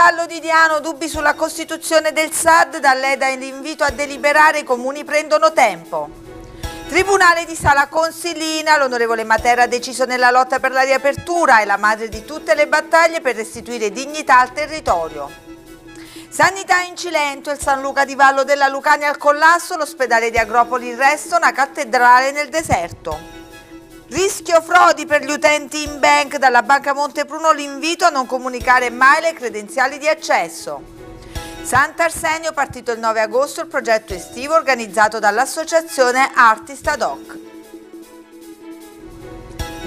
Vallo di Diano, dubbi sulla costituzione del SAD, dall'EDA l'invito a deliberare, i comuni prendono tempo. Tribunale di Sala Consilina, l'onorevole Matera ha deciso nella lotta per la riapertura, è la madre di tutte le battaglie per restituire dignità al territorio. Sanità in Cilento, il San Luca di Vallo della Lucania al collasso, l'ospedale di Agropoli in resto, una cattedrale nel deserto. Rischio frodi per gli utenti in bank dalla Banca Montepruno l'invito a non comunicare mai le credenziali di accesso. Sant'Arsenio partito il 9 agosto il progetto estivo organizzato dall'associazione Artist Ad Hoc.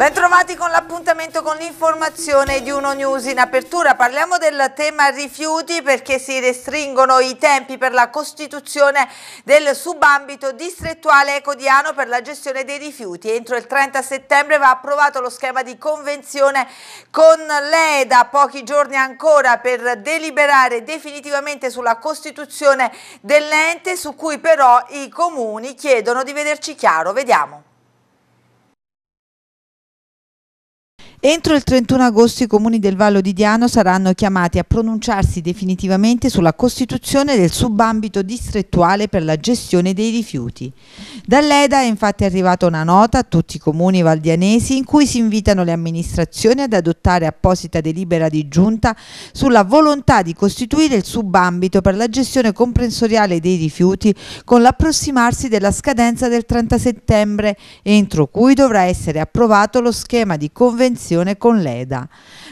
Bentrovati con l'appuntamento con l'informazione di Uno News in apertura. Parliamo del tema rifiuti perché si restringono i tempi per la costituzione del subambito distrettuale ecodiano per la gestione dei rifiuti. Entro il 30 settembre va approvato lo schema di convenzione con l'EDA, pochi giorni ancora per deliberare definitivamente sulla costituzione dell'ente su cui però i comuni chiedono di vederci chiaro. Vediamo. Entro il 31 agosto i comuni del Vallo di Diano saranno chiamati a pronunciarsi definitivamente sulla costituzione del subambito distrettuale per la gestione dei rifiuti. Dall'EDA è infatti arrivata una nota a tutti i comuni valdianesi in cui si invitano le amministrazioni ad adottare apposita delibera di giunta sulla volontà di costituire il subambito per la gestione comprensoriale dei rifiuti con l'approssimarsi della scadenza del 30 settembre, entro cui dovrà essere approvato lo schema di convenzione collaborazione con l'EDA.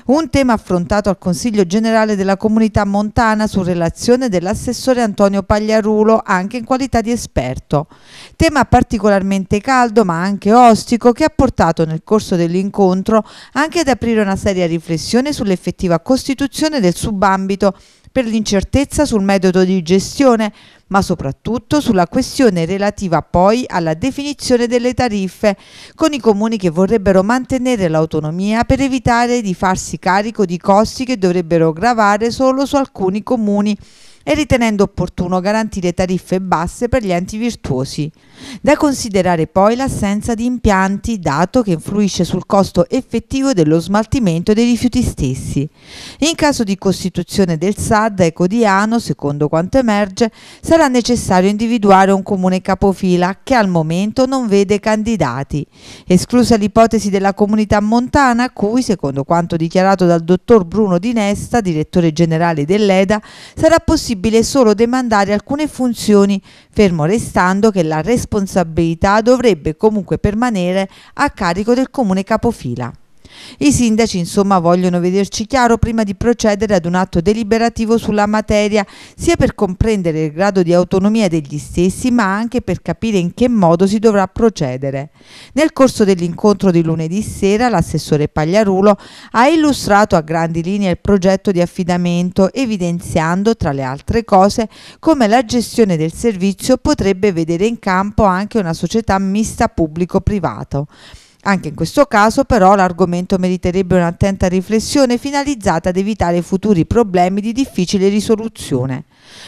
Un tema affrontato al Consiglio Generale della Comunità Montana su relazione dell'assessore Antonio Pagliarulo anche in qualità di esperto. Tema particolarmente caldo ma anche ostico che ha portato nel corso dell'incontro anche ad aprire una seria riflessione sull'effettiva costituzione del subambito per l'incertezza sul metodo di gestione, ma soprattutto sulla questione relativa poi alla definizione delle tariffe, con i comuni che vorrebbero mantenere l'autonomia per evitare di farsi carico di costi che dovrebbero gravare solo su alcuni comuni e ritenendo opportuno garantire tariffe basse per gli enti virtuosi. Da considerare poi l'assenza di impianti, dato che influisce sul costo effettivo dello smaltimento dei rifiuti stessi. In caso di costituzione del SAD ecodiano, secondo quanto emerge, sarà necessario individuare un comune capofila che al momento non vede candidati, esclusa l'ipotesi della comunità montana cui, secondo quanto dichiarato dal dottor Bruno Di Nesta, direttore generale dell'EDA, sarà possibile possibile solo demandare alcune funzioni, fermo restando che la responsabilità dovrebbe comunque permanere a carico del comune capofila. I sindaci insomma vogliono vederci chiaro prima di procedere ad un atto deliberativo sulla materia, sia per comprendere il grado di autonomia degli stessi, ma anche per capire in che modo si dovrà procedere. Nel corso dell'incontro di lunedì sera l'assessore Pagliarulo ha illustrato a grandi linee il progetto di affidamento, evidenziando tra le altre cose come la gestione del servizio potrebbe vedere in campo anche una società mista pubblico-privato. Anche in questo caso però l'argomento meriterebbe un'attenta riflessione finalizzata ad evitare futuri problemi di difficile risoluzione.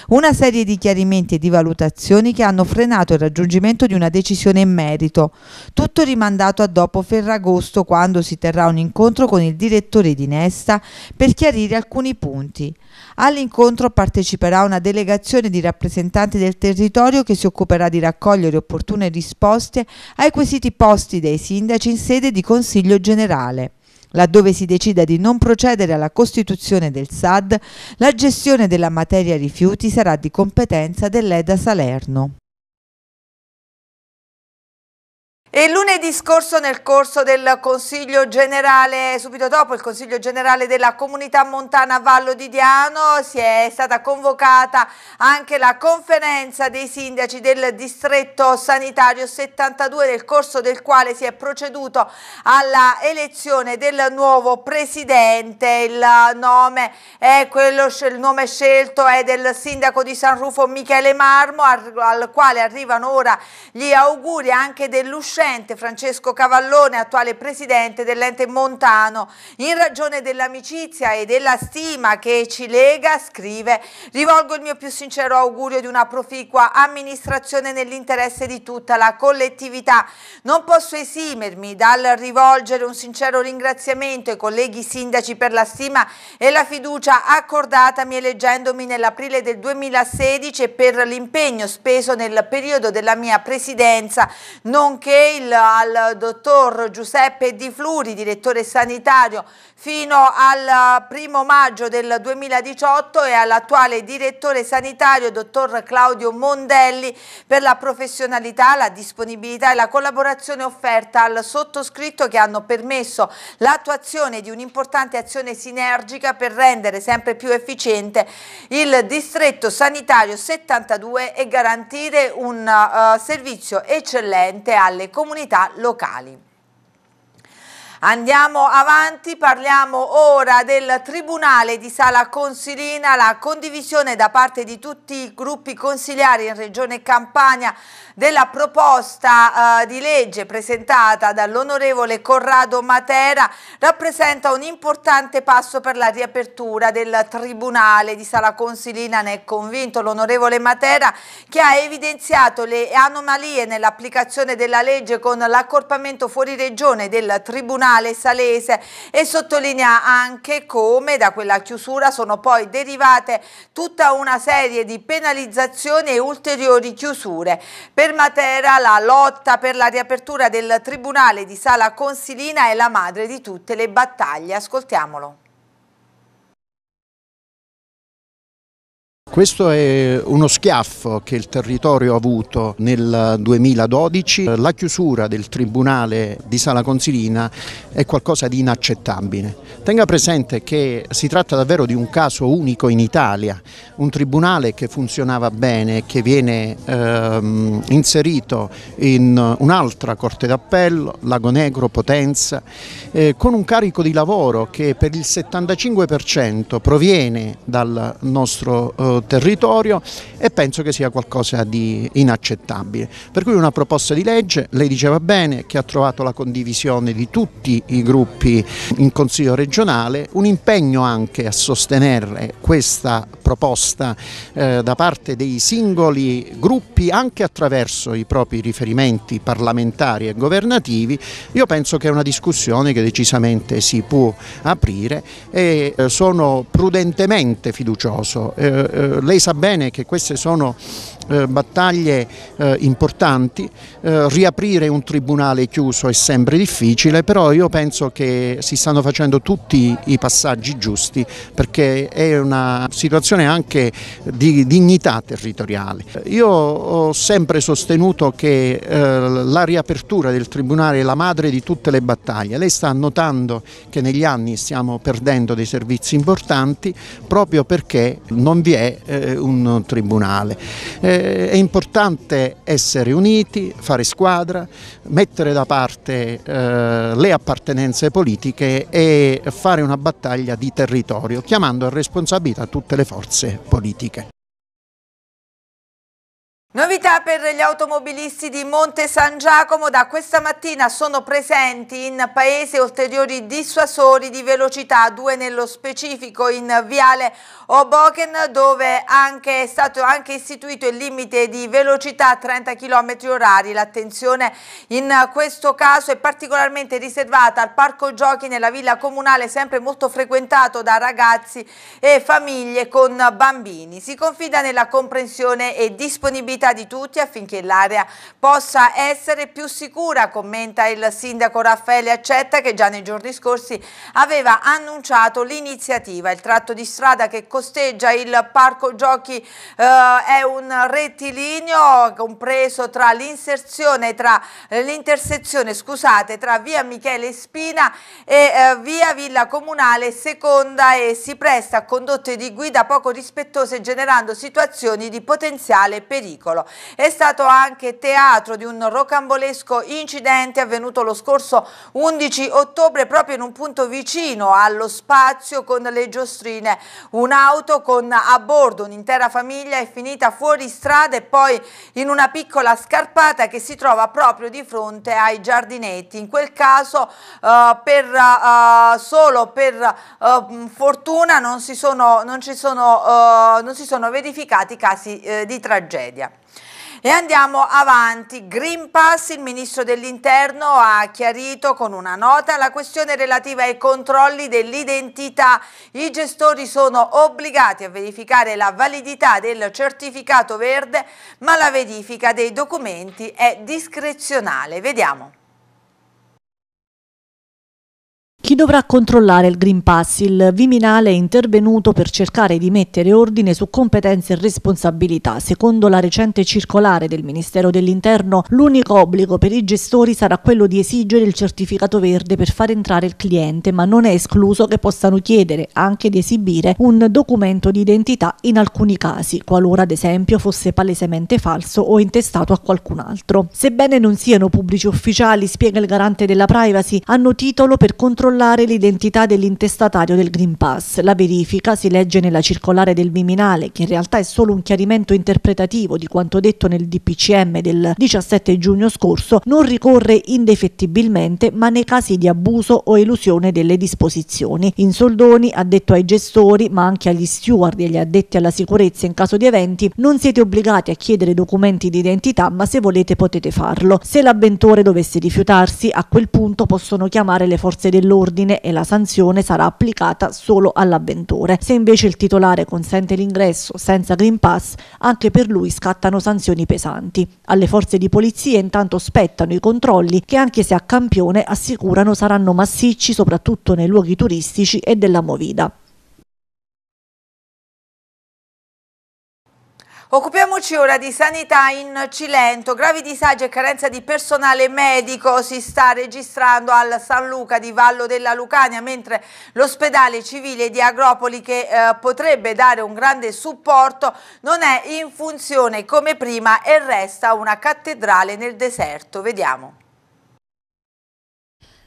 Una serie di chiarimenti e di valutazioni che hanno frenato il raggiungimento di una decisione in merito. Tutto rimandato a dopo Ferragosto quando si terrà un incontro con il direttore di Nesta per chiarire alcuni punti. All'incontro parteciperà una delegazione di rappresentanti del territorio che si occuperà di raccogliere opportune risposte ai quesiti posti dai sindaci in sede di Consiglio generale. Laddove si decida di non procedere alla costituzione del SAD, la gestione della materia rifiuti sarà di competenza dell'EDA Salerno. E lunedì scorso nel corso del Consiglio Generale, subito dopo il Consiglio Generale della Comunità Montana Vallo di Diano, si è stata convocata anche la conferenza dei sindaci del distretto sanitario 72, nel corso del quale si è proceduto alla elezione del nuovo presidente. Il nome, quello, il nome scelto è del sindaco di San Rufo Michele Marmo, al, al quale arrivano ora gli auguri anche dell'uscita uscente Francesco Cavallone, attuale presidente dell'ente montano. In ragione dell'amicizia e della stima che ci lega, scrive, rivolgo il mio più sincero augurio di una proficua amministrazione nell'interesse di tutta la collettività. Non posso esimermi dal rivolgere un sincero ringraziamento ai colleghi sindaci per la stima e la fiducia accordatami eleggendomi nell'aprile del 2016 e per l'impegno speso nel periodo della mia presidenza, nonché mail al dottor Giuseppe Di Fluri, direttore sanitario, fino al primo maggio del 2018 e all'attuale direttore sanitario, dottor Claudio Mondelli, per la professionalità, la disponibilità e la collaborazione offerta al sottoscritto che hanno permesso l'attuazione di un'importante azione sinergica per rendere sempre più efficiente il distretto sanitario 72 e garantire un uh, servizio eccellente alle comunità comunità locali. Andiamo avanti, parliamo ora del Tribunale di Sala Consilina, la condivisione da parte di tutti i gruppi consiliari in Regione Campania della proposta eh, di legge presentata dall'onorevole Corrado Matera rappresenta un importante passo per la riapertura del Tribunale di Sala Consilina, ne è convinto l'onorevole Matera che ha evidenziato le anomalie nell'applicazione della legge con l'accorpamento fuori regione del Tribunale comunale salese e sottolinea anche come da quella chiusura sono poi derivate tutta una serie di penalizzazioni e ulteriori chiusure. Per Matera la lotta per la riapertura del Tribunale di Sala Consilina è la madre di tutte le battaglie. Ascoltiamolo. Questo è uno schiaffo che il territorio ha avuto nel 2012. La chiusura del Tribunale di Sala Consilina è qualcosa di inaccettabile. Tenga presente che si tratta davvero di un caso unico in Italia, un tribunale che funzionava bene, che viene ehm, inserito in un'altra Corte d'Appello, Lago Negro, Potenza, eh, con un carico di lavoro che per il 75% proviene dal nostro eh, territorio e penso che sia qualcosa di inaccettabile. Per cui una proposta di legge, lei diceva bene, che ha trovato la condivisione di tutti i gruppi in Consiglio regionale, un impegno anche a sostenere questa proposta eh, da parte dei singoli gruppi anche attraverso i propri riferimenti parlamentari e governativi, io penso che è una discussione che decisamente si può aprire e eh, sono prudentemente fiducioso. Eh, eh lei sa bene che queste sono eh, battaglie eh, importanti, eh, riaprire un tribunale chiuso è sempre difficile, però io penso che si stanno facendo tutti i passaggi giusti perché è una situazione anche di dignità territoriale. Io ho sempre sostenuto che eh, la riapertura del tribunale è la madre di tutte le battaglie, lei sta notando che negli anni stiamo perdendo dei servizi importanti proprio perché non vi è un tribunale è importante essere uniti, fare squadra, mettere da parte eh, le appartenenze politiche e fare una battaglia di territorio, chiamando a responsabilità tutte le forze politiche. Novità per gli automobilisti di Monte San Giacomo, da questa mattina sono presenti in paese ulteriori dissuasori di velocità, due nello specifico in Viale Oboken dove anche, è stato anche istituito il limite di velocità a 30 km h L'attenzione in questo caso è particolarmente riservata al parco giochi nella villa comunale sempre molto frequentato da ragazzi e famiglie con bambini. Si confida nella comprensione e disponibilità responsabilità di tutti affinché l'area possa essere più sicura, commenta il sindaco Raffaele Accetta che già nei giorni scorsi aveva annunciato l'iniziativa. Il tratto di strada che costeggia il parco giochi eh, è un rettilineo compreso tra l'inserzione tra l'intersezione scusate tra via Michele Spina e eh, via Villa Comunale Seconda e si presta a condotte di guida poco rispettose generando situazioni di potenziale pericolo secolo. È stato anche teatro di un rocambolesco incidente avvenuto lo scorso 11 ottobre proprio in un punto vicino allo spazio con le giostrine. Un'auto con a bordo un'intera famiglia è finita fuori strada e poi in una piccola scarpata che si trova proprio di fronte ai giardinetti. In quel caso uh, per, uh, solo per uh, fortuna non si sono, non sono, non si sono verificati casi di tragedia. E andiamo avanti. Green Pass, il ministro dell'interno ha chiarito con una nota la questione relativa ai controlli dell'identità. I gestori sono obbligati a verificare la validità del certificato verde, ma la verifica dei documenti è discrezionale. Vediamo. Chi dovrà controllare il Green Pass? Il Viminale è intervenuto per cercare di mettere ordine su competenze e responsabilità. Secondo la recente circolare del Ministero dell'Interno, l'unico obbligo per i gestori sarà quello di esigere il certificato verde per far entrare il cliente, ma non è escluso che possano chiedere anche di esibire un documento di identità in alcuni casi, qualora ad esempio fosse palesemente falso o intestato a qualcun altro. Sebbene non siano pubblici ufficiali, spiega il garante della privacy, hanno titolo per controllare controllare l'identità dell'intestatario del Green Pass. La verifica, si legge nella circolare del Viminale, che in realtà è solo un chiarimento interpretativo di quanto detto nel DPCM del 17 giugno scorso, non ricorre indefettibilmente ma nei casi di abuso o elusione delle disposizioni. In soldoni, addetto ai gestori, ma anche agli steward e agli addetti alla sicurezza in caso di eventi, non siete obbligati a chiedere documenti di identità, ma se volete potete farlo. Se l'avventore dovesse rifiutarsi, a quel punto possono chiamare le forze dell'ordine ordine e la sanzione sarà applicata solo all'avventore. Se invece il titolare consente l'ingresso senza Green Pass, anche per lui scattano sanzioni pesanti. Alle forze di polizia intanto spettano i controlli che anche se a campione assicurano saranno massicci soprattutto nei luoghi turistici e della movida. Occupiamoci ora di sanità in Cilento. Gravi disagi e carenza di personale medico si sta registrando al San Luca di Vallo della Lucania, mentre l'ospedale civile di Agropoli, che eh, potrebbe dare un grande supporto, non è in funzione come prima e resta una cattedrale nel deserto. Vediamo.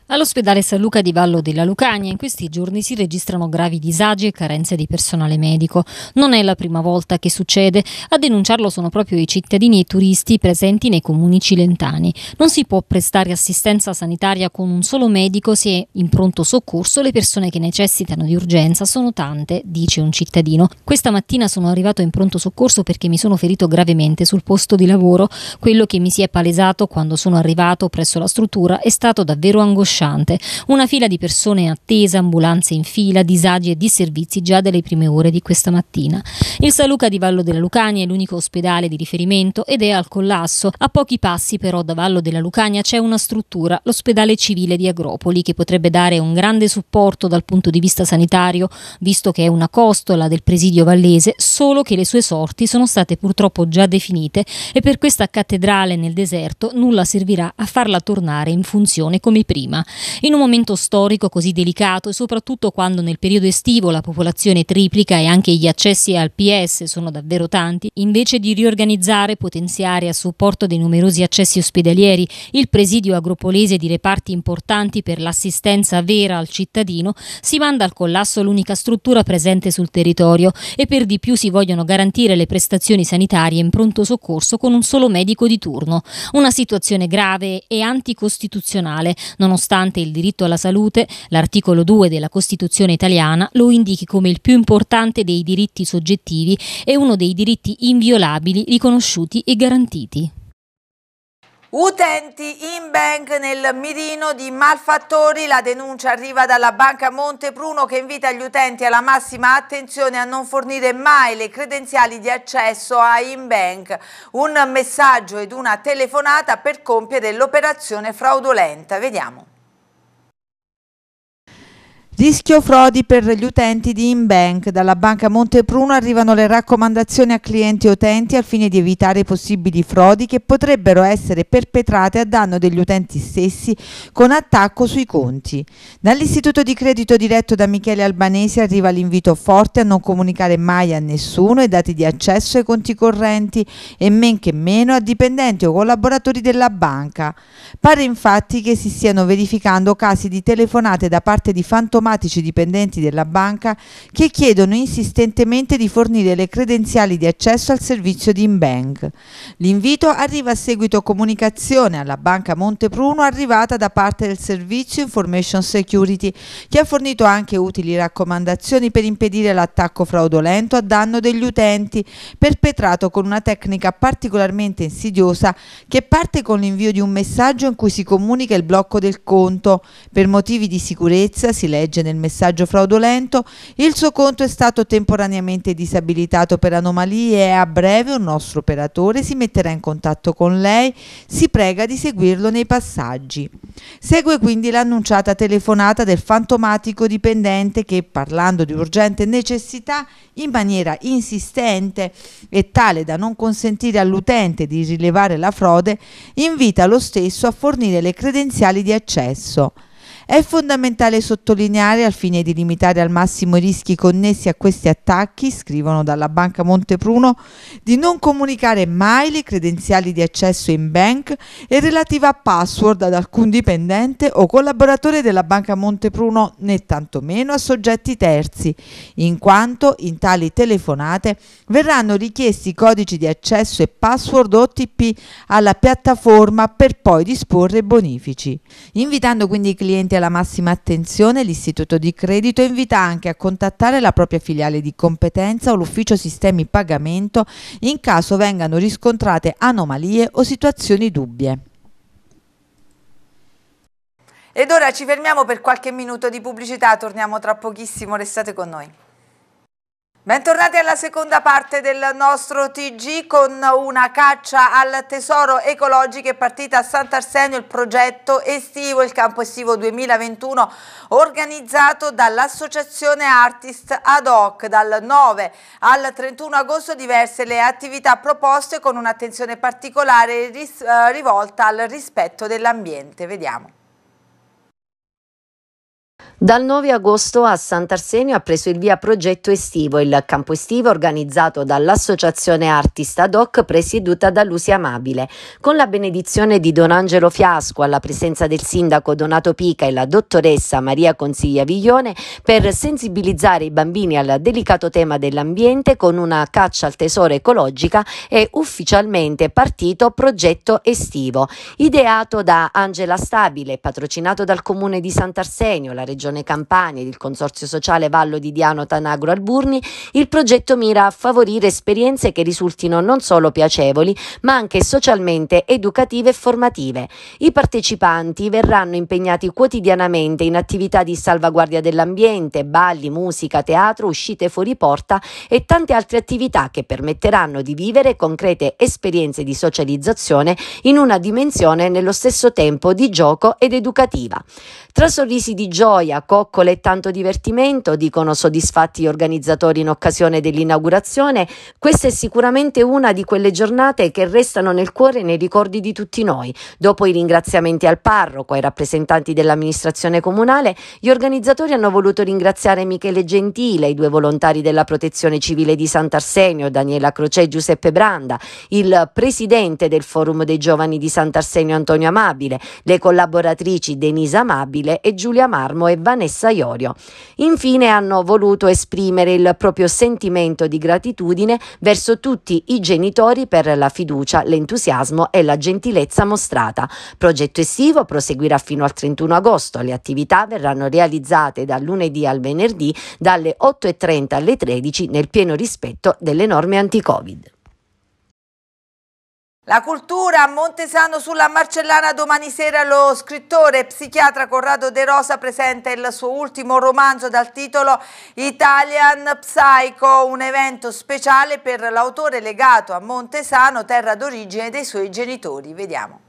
All'ospedale San Luca di Vallo della Lucania in questi giorni si registrano gravi disagi e carenze di personale medico. Non è la prima volta che succede, a denunciarlo sono proprio i cittadini e i turisti presenti nei comuni cilentani. Non si può prestare assistenza sanitaria con un solo medico se in pronto soccorso le persone che necessitano di urgenza sono tante, dice un cittadino. Questa mattina sono arrivato in pronto soccorso perché mi sono ferito gravemente sul posto di lavoro. Quello che mi si è palesato quando sono arrivato presso la struttura è stato davvero angosciante angosciante. Una fila di persone in attesa, ambulanze in fila, disagi e disservizi già dalle prime ore di questa mattina. Il San Luca di Vallo della Lucania è l'unico ospedale di riferimento ed è al collasso. A pochi passi però da Vallo della Lucania c'è una struttura, l'ospedale civile di Agropoli, che potrebbe dare un grande supporto dal punto di vista sanitario, visto che è una costola del presidio vallese, solo che le sue sorti sono state purtroppo già definite e per questa cattedrale nel deserto nulla servirà a farla tornare in funzione come prima. In un momento storico così delicato e soprattutto quando nel periodo estivo la popolazione triplica e anche gli accessi al PS sono davvero tanti, invece di riorganizzare, potenziare a supporto dei numerosi accessi ospedalieri il presidio agropolese di reparti importanti per l'assistenza vera al cittadino, si manda al collasso l'unica struttura presente sul territorio e per di più si vogliono garantire le prestazioni sanitarie in pronto soccorso con un solo medico di turno. Una situazione grave e anticostituzionale, nonostante nonostante il diritto alla salute, l'articolo 2 della Costituzione italiana, lo indichi come il più importante dei diritti soggettivi e uno dei diritti inviolabili riconosciuti e garantiti. Utenti in bank nel mirino di malfattori, la denuncia arriva dalla banca Montepruno che invita gli utenti alla massima attenzione a non fornire mai le credenziali di accesso a InBank, un messaggio ed una telefonata per compiere l'operazione fraudolenta. Vediamo. Rischio frodi per gli utenti di InBank. Dalla banca Montepruno arrivano le raccomandazioni a clienti e utenti al fine di evitare possibili frodi che potrebbero essere perpetrate a danno degli utenti stessi con attacco sui conti. Dall'istituto di credito diretto da Michele Albanesi arriva l'invito forte a non comunicare mai a nessuno i dati di accesso ai conti correnti e men che meno a dipendenti o collaboratori della banca. Pare infatti che si stiano verificando casi di telefonate da parte di fantomatici automatici dipendenti della banca che chiedono insistentemente di fornire le credenziali di accesso al servizio di InBank. L'invito arriva a seguito comunicazione alla Banca Montepruno arrivata da parte del servizio Information Security che ha fornito anche utili raccomandazioni per impedire l'attacco fraudolento a danno degli utenti perpetrato con una tecnica particolarmente insidiosa che parte con l'invio di un messaggio in cui si comunica il blocco del conto. Per motivi di sicurezza si legge legge nel messaggio fraudolento, il suo conto è stato temporaneamente disabilitato per anomalie e a breve un nostro operatore si metterà in contatto con lei, si prega di seguirlo nei passaggi. Segue quindi l'annunciata telefonata del fantomatico dipendente che, parlando di urgente necessità, in maniera insistente e tale da non consentire all'utente di rilevare la frode, invita lo stesso a fornire le credenziali di accesso. È fondamentale sottolineare, al fine di limitare al massimo i rischi connessi a questi attacchi, scrivono dalla Banca Montepruno, di non comunicare mai le credenziali di accesso in bank e relativa password ad alcun dipendente o collaboratore della Banca Montepruno né tantomeno a soggetti terzi, in quanto in tali telefonate verranno richiesti codici di accesso e password OTP alla piattaforma per poi disporre bonifici, invitando quindi i clienti rivolti alla massima attenzione, l'Istituto di Credito invita anche a contattare la propria filiale di competenza o l'ufficio sistemi pagamento in caso vengano riscontrate anomalie o situazioni dubbie. Ed ora ci fermiamo per qualche minuto di pubblicità, torniamo tra pochissimo, restate con noi. Bentornati alla seconda parte del nostro TG con una caccia al tesoro ecologico è partita a Sant'Arsenio il progetto estivo, il campo estivo 2021 organizzato dall'associazione Artist ad hoc. Dal 9 al 31 agosto diverse le attività proposte con un'attenzione particolare eh, rivolta al rispetto dell'ambiente. Vediamo. Dal 9 agosto a Sant'Arsenio ha preso il via Progetto Estivo, il campo estivo organizzato dall'Associazione Artista ad hoc presieduta da Lucia Amabile. Con la benedizione di Don Angelo Fiasco, alla presenza del sindaco Donato Pica e la dottoressa Maria Consiglia Viglione, per sensibilizzare i bambini al delicato tema dell'ambiente con una caccia al tesoro ecologica è ufficialmente partito Progetto Estivo, ideato da Angela Stabile, patrocinato dal Comune di Sant'Arsenio, la Regione Regione Campania ed il Consorzio Sociale Vallo di Diano Tanagro Alburni, il progetto mira a favorire esperienze che risultino non solo piacevoli, ma anche socialmente educative e formative. I partecipanti verranno impegnati quotidianamente in attività di salvaguardia dell'ambiente, balli, musica, teatro, uscite fuori porta e tante altre attività che permetteranno di vivere concrete esperienze di socializzazione in una dimensione nello stesso tempo di gioco ed educativa. Tra sorrisi di gioia, gioia, coccole e tanto divertimento, dicono soddisfatti gli organizzatori in occasione dell'inaugurazione, questa è sicuramente una di quelle giornate che restano nel cuore e nei ricordi di tutti noi. Dopo i ringraziamenti al parroco, ai rappresentanti dell'amministrazione comunale, gli organizzatori hanno voluto ringraziare Michele Gentile, i due volontari della Protezione Civile di Sant'Arsenio, Daniela Croce e Giuseppe Branda, il presidente del Forum dei Giovani di Sant'Arsenio Antonio Amabile, le collaboratrici Denisa Amabile e Giulia Marmo e Vanessa Iorio. Infine hanno voluto esprimere il proprio sentimento di gratitudine verso tutti i genitori per la fiducia, l'entusiasmo e la gentilezza mostrata. Progetto estivo proseguirà fino al 31 agosto. Le attività verranno realizzate dal lunedì al venerdì dalle 8.30 alle 13 nel pieno rispetto delle norme anti-Covid. La cultura a Montesano sulla Marcellana domani sera lo scrittore e psichiatra Corrado De Rosa presenta il suo ultimo romanzo dal titolo Italian Psycho, un evento speciale per l'autore legato a Montesano, terra d'origine dei suoi genitori. Vediamo.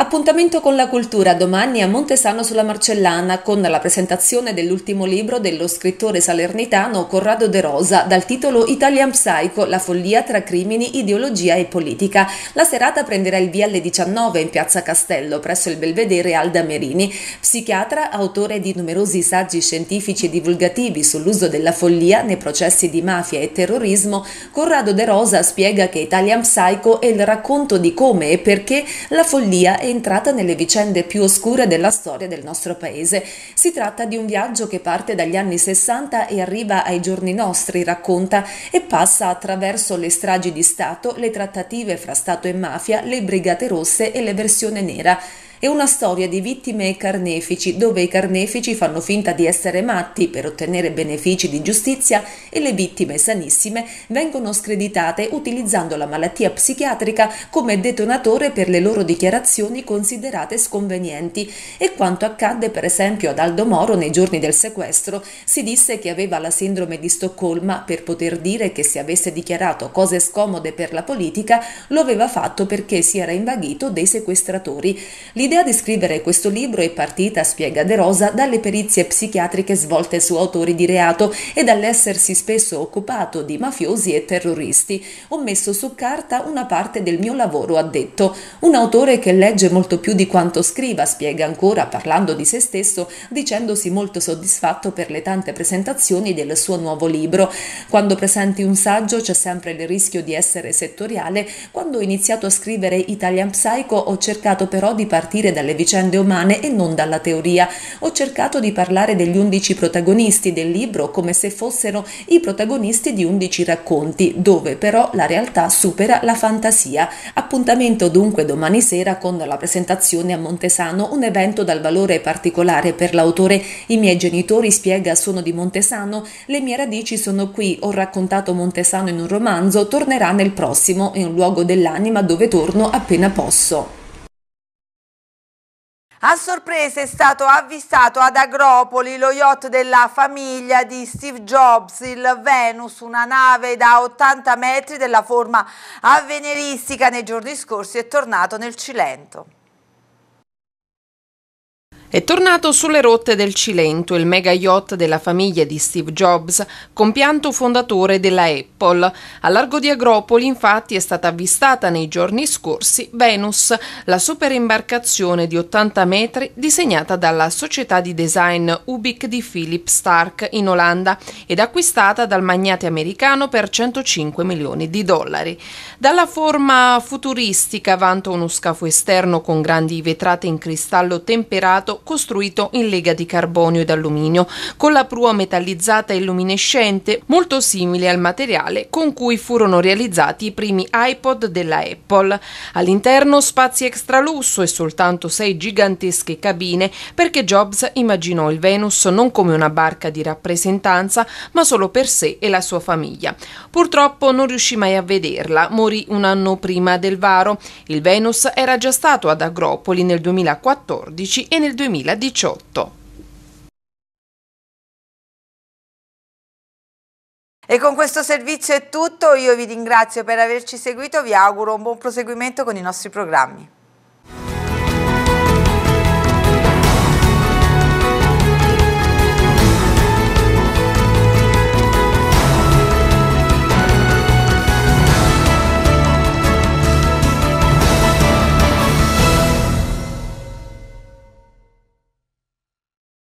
Appuntamento con la cultura domani a Montesano sulla Marcellana con la presentazione dell'ultimo libro dello scrittore salernitano Corrado De Rosa dal titolo Italian Psycho, la follia tra crimini, ideologia e politica. La serata prenderà il via alle 19 in Piazza Castello presso il Belvedere Alda Merini, psichiatra, autore di numerosi saggi scientifici e divulgativi sull'uso della follia nei processi di mafia e terrorismo. Corrado De Rosa spiega che Italian Psycho è il racconto di come e perché la follia è entrata nelle vicende più oscure della storia del nostro paese. Si tratta di un viaggio che parte dagli anni 60 e arriva ai giorni nostri, racconta, e passa attraverso le stragi di Stato, le trattative fra Stato e mafia, le brigate rosse e le versione nera. È una storia di vittime e carnefici, dove i carnefici fanno finta di essere matti per ottenere benefici di giustizia e le vittime sanissime vengono screditate utilizzando la malattia psichiatrica come detonatore per le loro dichiarazioni considerate sconvenienti. E quanto accadde per esempio ad Aldo Moro nei giorni del sequestro, si disse che aveva la sindrome di Stoccolma per poter dire che se avesse dichiarato cose scomode per la politica lo aveva fatto perché si era invaghito dei sequestratori. L'idea L'idea di scrivere questo libro è partita, spiega De Rosa, dalle perizie psichiatriche svolte su autori di reato e dall'essersi spesso occupato di mafiosi e terroristi. Ho messo su carta una parte del mio lavoro, ha detto. Un autore che legge molto più di quanto scriva, spiega ancora parlando di se stesso, dicendosi molto soddisfatto per le tante presentazioni del suo nuovo libro. Quando presenti un saggio c'è sempre il rischio di essere settoriale. Quando ho iniziato a scrivere Italian Psycho ho cercato però di partire partire dalle vicende umane e non dalla teoria. Ho cercato di parlare degli undici protagonisti del libro come se fossero i protagonisti di undici racconti, dove però la realtà supera la fantasia. Appuntamento dunque domani sera con la presentazione a Montesano, un evento dal valore particolare per l'autore. I miei genitori, spiega, sono di Montesano, le mie radici sono qui, ho raccontato Montesano in un romanzo, tornerà nel prossimo, in un luogo dell'anima dove torno appena posso. A sorpresa è stato avvistato ad Agropoli lo yacht della famiglia di Steve Jobs, il Venus, una nave da 80 metri della forma avveniristica nei giorni scorsi è tornato nel Cilento. È tornato sulle rotte del Cilento il mega yacht della famiglia di Steve Jobs, compianto fondatore della Apple. A largo di Agropoli, infatti, è stata avvistata nei giorni scorsi Venus, la superimbarcazione di 80 metri disegnata dalla società di design Ubik di Philip Stark in Olanda ed acquistata dal magnate americano per 105 milioni di dollari. Dalla forma futuristica vanta uno scafo esterno con grandi vetrate in cristallo temperato costruito in lega di carbonio ed alluminio, con la prua metallizzata e luminescente, molto simile al materiale con cui furono realizzati i primi iPod della Apple. All'interno spazi extra lusso e soltanto sei gigantesche cabine, perché Jobs immaginò il Venus non come una barca di rappresentanza, ma solo per sé e la sua famiglia. Purtroppo non riuscì mai a vederla, morì un anno prima del varo. Il Venus era già stato ad Agropoli nel 2014 e nel 2015. 2018. E con questo servizio è tutto, io vi ringrazio per averci seguito, vi auguro un buon proseguimento con i nostri programmi.